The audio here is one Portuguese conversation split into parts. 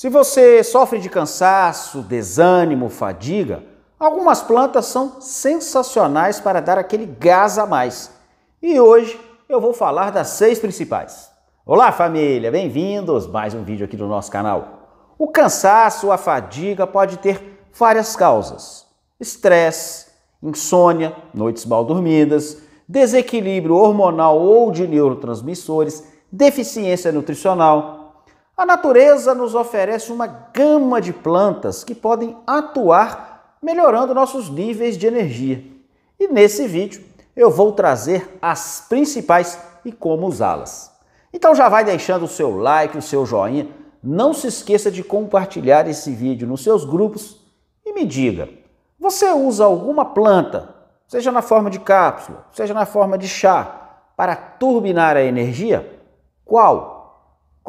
Se você sofre de cansaço, desânimo, fadiga, algumas plantas são sensacionais para dar aquele gás a mais. E hoje eu vou falar das seis principais. Olá, família! Bem-vindos! Mais um vídeo aqui do nosso canal. O cansaço, a fadiga pode ter várias causas: estresse, insônia, noites mal dormidas, desequilíbrio hormonal ou de neurotransmissores, deficiência nutricional, a natureza nos oferece uma gama de plantas que podem atuar melhorando nossos níveis de energia. E nesse vídeo eu vou trazer as principais e como usá-las. Então já vai deixando o seu like, o seu joinha, não se esqueça de compartilhar esse vídeo nos seus grupos e me diga, você usa alguma planta, seja na forma de cápsula, seja na forma de chá, para turbinar a energia? Qual?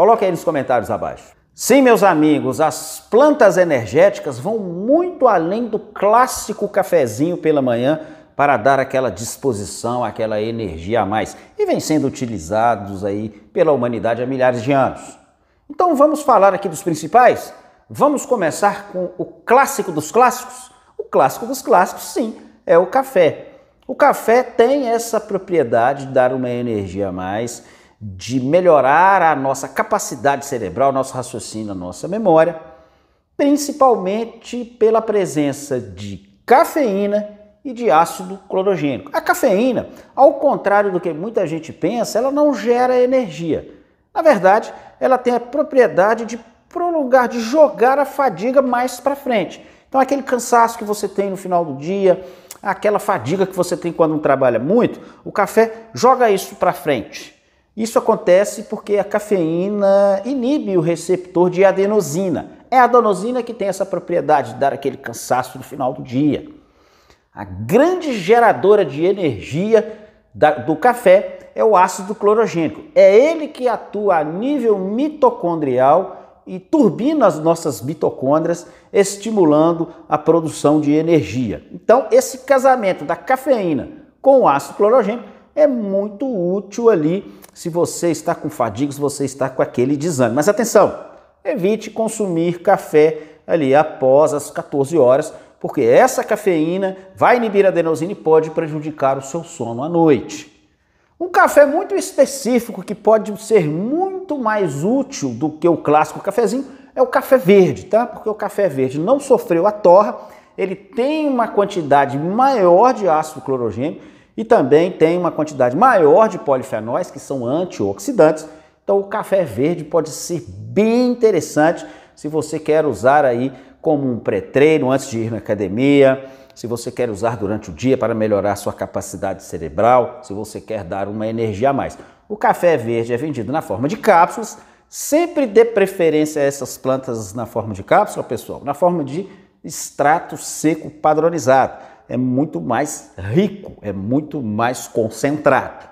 Coloque aí nos comentários abaixo. Sim, meus amigos, as plantas energéticas vão muito além do clássico cafezinho pela manhã para dar aquela disposição, aquela energia a mais e vem sendo utilizados aí pela humanidade há milhares de anos. Então vamos falar aqui dos principais? Vamos começar com o clássico dos clássicos? O clássico dos clássicos, sim, é o café. O café tem essa propriedade de dar uma energia a mais, de melhorar a nossa capacidade cerebral, nosso raciocínio, nossa memória, principalmente pela presença de cafeína e de ácido clorogênico. A cafeína, ao contrário do que muita gente pensa, ela não gera energia. Na verdade, ela tem a propriedade de prolongar, de jogar a fadiga mais para frente. Então, aquele cansaço que você tem no final do dia, aquela fadiga que você tem quando não trabalha muito, o café joga isso para frente. Isso acontece porque a cafeína inibe o receptor de adenosina. É a adenosina que tem essa propriedade de dar aquele cansaço no final do dia. A grande geradora de energia do café é o ácido clorogênico. É ele que atua a nível mitocondrial e turbina as nossas mitocôndrias, estimulando a produção de energia. Então, esse casamento da cafeína com o ácido clorogênico é muito útil ali se você está com fadiga, se você está com aquele desânimo. Mas atenção, evite consumir café ali após as 14 horas, porque essa cafeína vai inibir a adenosina e pode prejudicar o seu sono à noite. Um café muito específico que pode ser muito mais útil do que o clássico cafezinho é o café verde, tá? Porque o café verde não sofreu a torra, ele tem uma quantidade maior de ácido clorogênico e também tem uma quantidade maior de polifenóis, que são antioxidantes. Então, o café verde pode ser bem interessante se você quer usar aí como um pré-treino antes de ir na academia, se você quer usar durante o dia para melhorar sua capacidade cerebral, se você quer dar uma energia a mais. O café verde é vendido na forma de cápsulas, sempre dê preferência a essas plantas na forma de cápsula, pessoal, na forma de extrato seco padronizado é muito mais rico, é muito mais concentrado.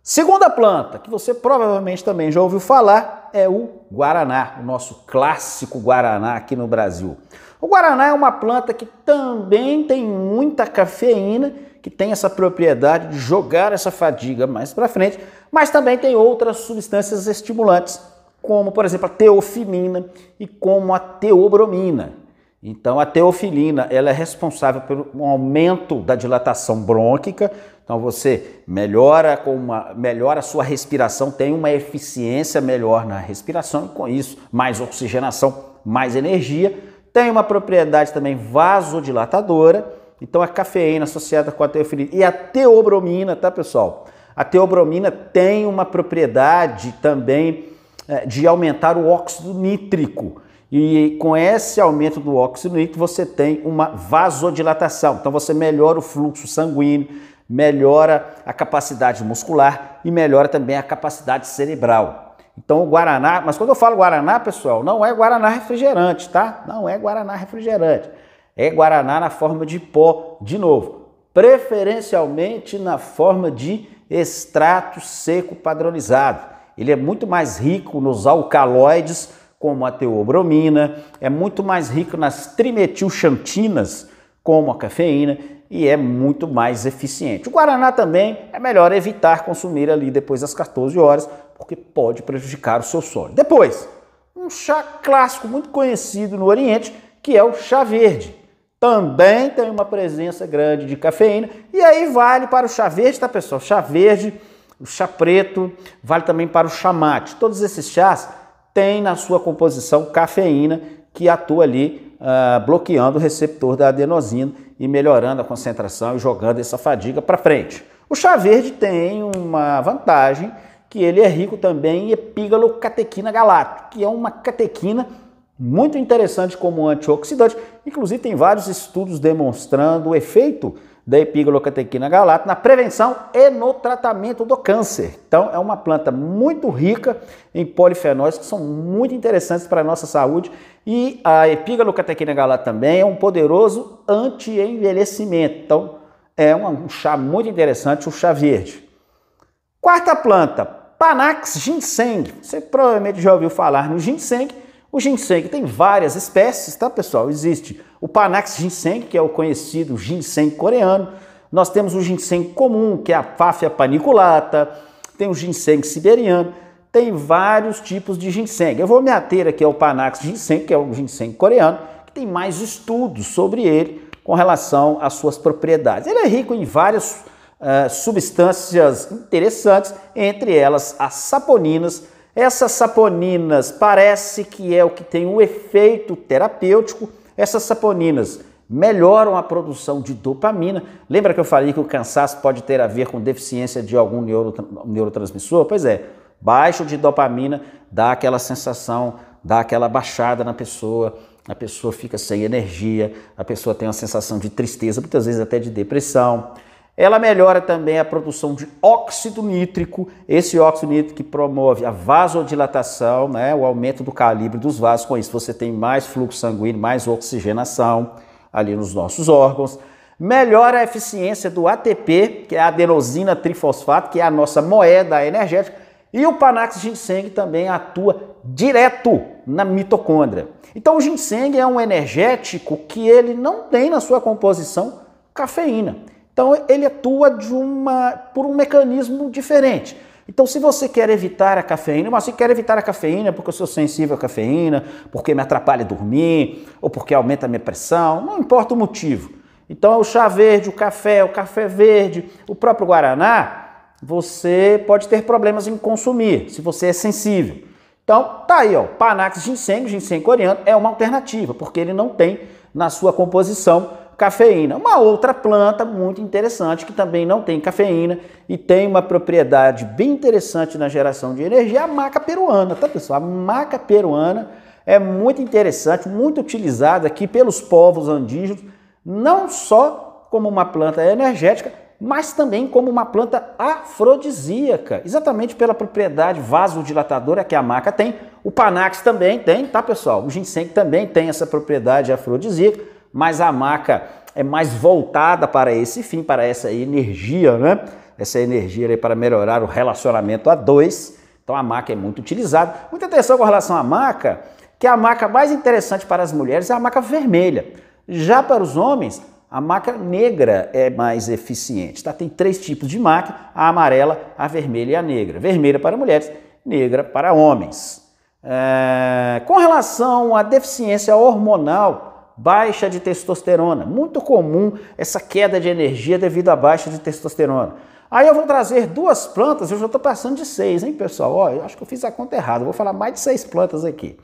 Segunda planta que você provavelmente também já ouviu falar é o guaraná, o nosso clássico guaraná aqui no Brasil. O guaraná é uma planta que também tem muita cafeína, que tem essa propriedade de jogar essa fadiga mais para frente, mas também tem outras substâncias estimulantes, como por exemplo a teofilina e como a teobromina, então, a teofilina ela é responsável pelo aumento da dilatação brônquica. Então, você melhora com uma, melhora a sua respiração, tem uma eficiência melhor na respiração e com isso mais oxigenação, mais energia. Tem uma propriedade também vasodilatadora. Então, a cafeína associada com a teofilina e a teobromina, tá, pessoal? A teobromina tem uma propriedade também eh, de aumentar o óxido nítrico. E com esse aumento do óxido nítrico, você tem uma vasodilatação. Então você melhora o fluxo sanguíneo, melhora a capacidade muscular e melhora também a capacidade cerebral. Então o guaraná, mas quando eu falo guaraná, pessoal, não é guaraná refrigerante, tá? Não é guaraná refrigerante. É guaraná na forma de pó, de novo, preferencialmente na forma de extrato seco padronizado. Ele é muito mais rico nos alcaloides como a teobromina, é muito mais rico nas trimetilxantinas, como a cafeína, e é muito mais eficiente. O Guaraná também é melhor evitar consumir ali depois das 14 horas, porque pode prejudicar o seu sono. Depois, um chá clássico muito conhecido no Oriente, que é o chá verde. Também tem uma presença grande de cafeína, e aí vale para o chá verde, tá pessoal? Chá verde, o chá preto, vale também para o chamate Todos esses chás tem na sua composição cafeína que atua ali uh, bloqueando o receptor da adenosina e melhorando a concentração e jogando essa fadiga para frente. O chá verde tem uma vantagem que ele é rico também em epígalo-catequina galato, que é uma catequina muito interessante como antioxidante. Inclusive tem vários estudos demonstrando o efeito da epiglocatequina galata na prevenção e no tratamento do câncer. Então, é uma planta muito rica em polifenóis que são muito interessantes para a nossa saúde e a epiglocatequina galata também é um poderoso anti-envelhecimento. Então, é um chá muito interessante, o um chá verde. Quarta planta, Panax ginseng. Você provavelmente já ouviu falar no ginseng, o ginseng tem várias espécies, tá pessoal? Existe o Panax ginseng, que é o conhecido ginseng coreano. Nós temos o ginseng comum, que é a Fafia paniculata. Tem o ginseng siberiano. Tem vários tipos de ginseng. Eu vou me ater aqui ao Panax ginseng, que é o ginseng coreano, que tem mais estudos sobre ele com relação às suas propriedades. Ele é rico em várias uh, substâncias interessantes, entre elas as saponinas, essas saponinas parece que é o que tem um efeito terapêutico. Essas saponinas melhoram a produção de dopamina. Lembra que eu falei que o cansaço pode ter a ver com deficiência de algum neurotransmissor? Pois é, baixo de dopamina dá aquela sensação, dá aquela baixada na pessoa, a pessoa fica sem energia, a pessoa tem uma sensação de tristeza, muitas vezes até de depressão. Ela melhora também a produção de óxido nítrico, esse óxido nítrico que promove a vasodilatação, né, o aumento do calibre dos vasos, com isso você tem mais fluxo sanguíneo, mais oxigenação ali nos nossos órgãos. Melhora a eficiência do ATP, que é a adenosina trifosfato, que é a nossa moeda energética, e o Panax ginseng também atua direto na mitocôndria. Então o ginseng é um energético que ele não tem na sua composição cafeína. Então ele atua de uma, por um mecanismo diferente. Então, se você quer evitar a cafeína, mas se quer evitar a cafeína porque eu sou sensível à cafeína, porque me atrapalha dormir, ou porque aumenta a minha pressão, não importa o motivo. Então, é o chá verde, o café, o café verde, o próprio guaraná, você pode ter problemas em consumir, se você é sensível. Então, tá aí, ó, Panax ginseng, ginseng coreano, é uma alternativa, porque ele não tem na sua composição cafeína. Uma outra planta muito interessante que também não tem cafeína e tem uma propriedade bem interessante na geração de energia é a maca peruana, tá pessoal? A maca peruana é muito interessante, muito utilizada aqui pelos povos andígenas, não só como uma planta energética, mas também como uma planta afrodisíaca, exatamente pela propriedade vasodilatadora que a maca tem. O panax também tem, tá pessoal? O ginseng também tem essa propriedade afrodisíaca mas a maca é mais voltada para esse fim, para essa energia, né? Essa energia para melhorar o relacionamento a dois. Então a maca é muito utilizada. Muita atenção com relação à maca, que a maca mais interessante para as mulheres é a maca vermelha. Já para os homens, a maca negra é mais eficiente. Tá? Tem três tipos de maca: a amarela, a vermelha e a negra. Vermelha para mulheres, negra para homens. É... Com relação à deficiência hormonal, baixa de testosterona. Muito comum essa queda de energia devido à baixa de testosterona. Aí eu vou trazer duas plantas, eu já estou passando de seis, hein, pessoal? Ó, eu acho que eu fiz a conta errada, vou falar mais de seis plantas aqui.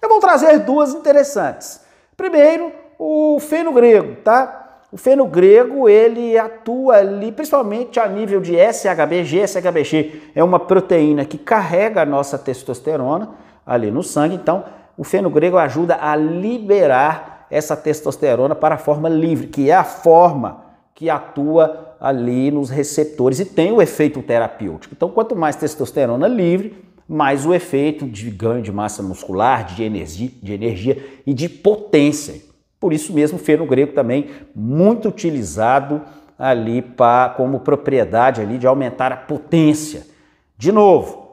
Eu vou trazer duas interessantes. Primeiro, o feno grego, tá? O feno grego, ele atua ali principalmente a nível de SHBG. SHBG é uma proteína que carrega a nossa testosterona ali no sangue, então o feno grego ajuda a liberar essa testosterona para a forma livre, que é a forma que atua ali nos receptores e tem o efeito terapêutico. Então, quanto mais testosterona livre, mais o efeito de ganho de massa muscular, de energia, de energia e de potência. Por isso mesmo, feno grego também muito utilizado ali pra, como propriedade ali de aumentar a potência. De novo,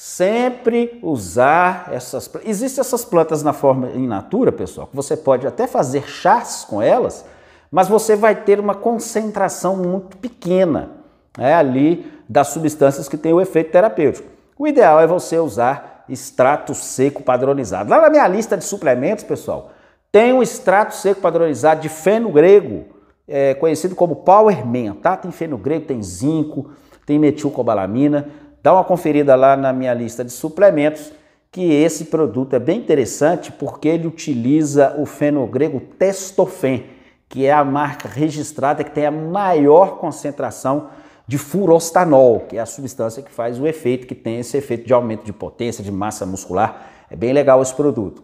Sempre usar essas plantas. Existem essas plantas na forma in natura, pessoal, que você pode até fazer chás com elas, mas você vai ter uma concentração muito pequena né, ali das substâncias que têm o efeito terapêutico. O ideal é você usar extrato seco padronizado. Lá na minha lista de suplementos, pessoal, tem um extrato seco padronizado de feno grego, é, conhecido como Powerman, tá? Tem feno grego, tem zinco, tem metilcobalamina dá uma conferida lá na minha lista de suplementos, que esse produto é bem interessante porque ele utiliza o fenogrego testofen, que é a marca registrada que tem a maior concentração de furostanol, que é a substância que faz o efeito, que tem esse efeito de aumento de potência, de massa muscular. É bem legal esse produto.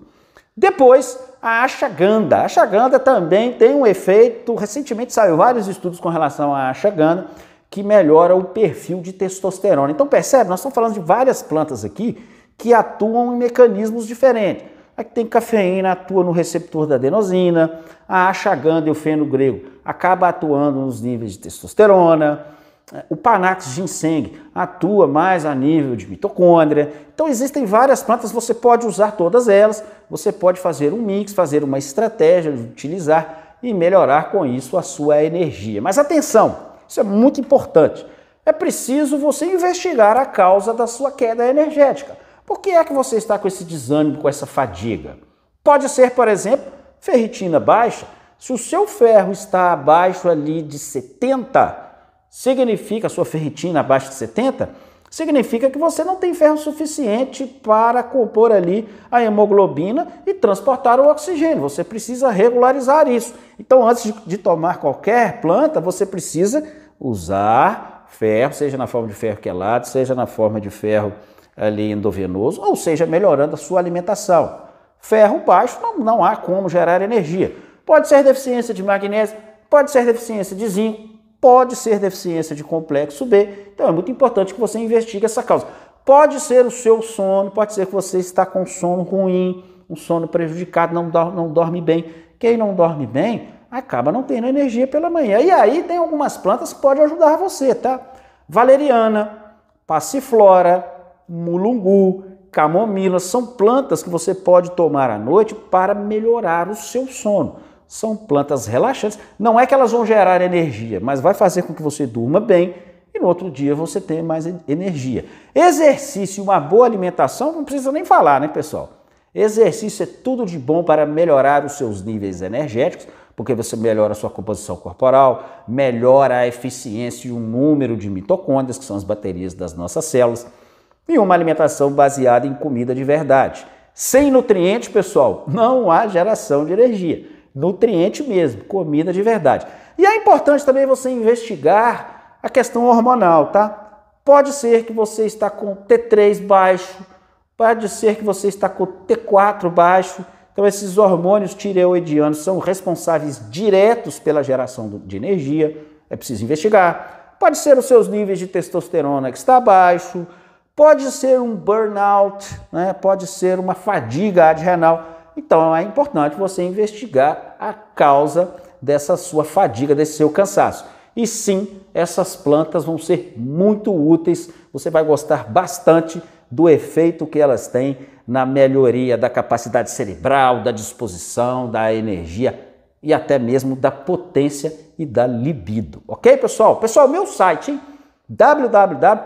Depois, a ashaganda. A ashaganda também tem um efeito, recentemente saiu vários estudos com relação à ashaganda, que melhora o perfil de testosterona. Então percebe, nós estamos falando de várias plantas aqui que atuam em mecanismos diferentes. A que tem cafeína atua no receptor da adenosina, a achaganda e o feno grego acaba atuando nos níveis de testosterona, eh, o panax ginseng atua mais a nível de mitocôndria. Então existem várias plantas, você pode usar todas elas, você pode fazer um mix, fazer uma estratégia, utilizar e melhorar com isso a sua energia. Mas atenção, isso é muito importante. É preciso você investigar a causa da sua queda energética. Por que é que você está com esse desânimo, com essa fadiga? Pode ser, por exemplo, ferritina baixa. Se o seu ferro está abaixo ali de 70, significa a sua ferritina abaixo de 70, significa que você não tem ferro suficiente para compor ali a hemoglobina e transportar o oxigênio. Você precisa regularizar isso. Então, antes de tomar qualquer planta, você precisa usar ferro, seja na forma de ferro quelado, seja na forma de ferro ali endovenoso, ou seja, melhorando a sua alimentação. Ferro baixo não, não há como gerar energia. Pode ser deficiência de magnésio, pode ser deficiência de zinco, pode ser deficiência de complexo B. Então é muito importante que você investigue essa causa. Pode ser o seu sono, pode ser que você está com sono ruim, um sono prejudicado, não, do, não dorme bem. Quem não dorme bem acaba não tendo energia pela manhã. E aí tem algumas plantas que podem ajudar você, tá? Valeriana, passiflora, mulungu, camomila são plantas que você pode tomar à noite para melhorar o seu sono são plantas relaxantes. Não é que elas vão gerar energia, mas vai fazer com que você durma bem e no outro dia você tenha mais energia. Exercício e uma boa alimentação, não precisa nem falar, né, pessoal? Exercício é tudo de bom para melhorar os seus níveis energéticos, porque você melhora a sua composição corporal, melhora a eficiência e o número de mitocôndrias, que são as baterias das nossas células, e uma alimentação baseada em comida de verdade. Sem nutrientes, pessoal, não há geração de energia nutriente mesmo, comida de verdade. E é importante também você investigar a questão hormonal, tá? Pode ser que você está com T3 baixo, pode ser que você está com T4 baixo. Então esses hormônios tireoidianos são responsáveis diretos pela geração de energia, é preciso investigar. Pode ser os seus níveis de testosterona que está baixo, pode ser um burnout, né? pode ser uma fadiga adrenal. Então é importante você investigar a causa dessa sua fadiga, desse seu cansaço. E sim, essas plantas vão ser muito úteis, você vai gostar bastante do efeito que elas têm na melhoria da capacidade cerebral, da disposição, da energia e até mesmo da potência e da libido. Ok, pessoal? Pessoal, meu site, hein? www.ddado,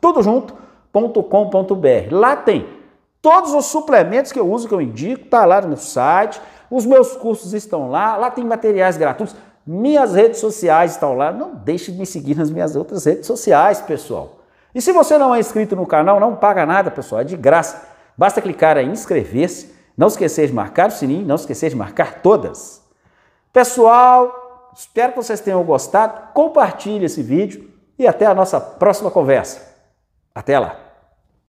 tudo junto.com.br. Lá tem Todos os suplementos que eu uso, que eu indico, tá lá no meu site. Os meus cursos estão lá, lá tem materiais gratuitos. Minhas redes sociais estão lá. Não deixe de me seguir nas minhas outras redes sociais, pessoal. E se você não é inscrito no canal, não paga nada, pessoal, é de graça. Basta clicar em inscrever-se, não esquecer de marcar o sininho, não esquecer de marcar todas. Pessoal, espero que vocês tenham gostado. Compartilhe esse vídeo e até a nossa próxima conversa. Até lá!